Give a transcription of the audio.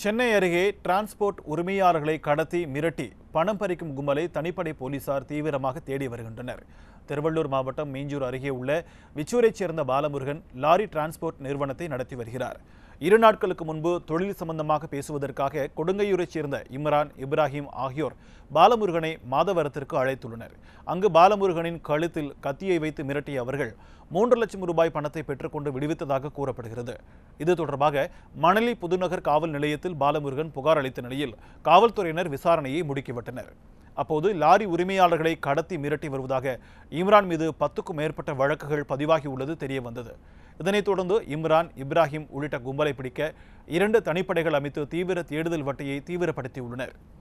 சென்னை அருகே டிரான்ஸ்போர்ட் உரிமையாளர்களை கடத்தி மிரட்டி பணம் பறிக்கும் கும்பலை தனிப்படை போலீசார் தீவிரமாக தேடி வருகின்றனர் திருவள்ளூர் மாவட்டம் மீஞ்சூர் அருகே உள்ள விச்சூரைச் சேர்ந்த பாலமுருகன் லாரி டிரான்ஸ்போர்ட் நிறுவனத்தை நடத்தி வருகிறார் இரு நாட்களுக்கு முன்பு தொழில் சம்பந்தமாக பேசுவதற்காக கொடுங்கையூரைச் சேர்ந்த இம்ரான் இப்ராஹிம் ஆகியோர் பாலமுருகனை மாதவரத்திற்கு அழைத்துள்ளனர் அங்கு பாலமுருகனின் கழுத்தில் கத்தியை வைத்து மிரட்டிய அவர்கள் மூன்று லட்சம் ரூபாய் பணத்தை பெற்றுக்கொண்டு விடுவித்ததாக கூறப்படுகிறது இது தொடர்பாக மணலி புதுநகர் காவல் நிலையத்தில் பாலமுருகன் புகார் அளித்த நிலையில் காவல்துறையினர் விசாரணையை முடுக்கிவிட்டனர் அப்போது லாரி உரிமையாளர்களை கடத்தி மிரட்டி வருவதாக இம்ரான் மீது பத்துக்கும் மேற்பட்ட வழக்குகள் பதிவாகியுள்ளது தெரிய வந்தது இதனைத் தொடர்ந்து இம்ரான் இப்ராஹிம் உள்ளிட்ட கும்பலை பிடிக்க இரண்டு தனிப்படைகள் அமைத்து தீவிர தேடுதல் வட்டையை தீவிரப்படுத்தியுள்ளனா்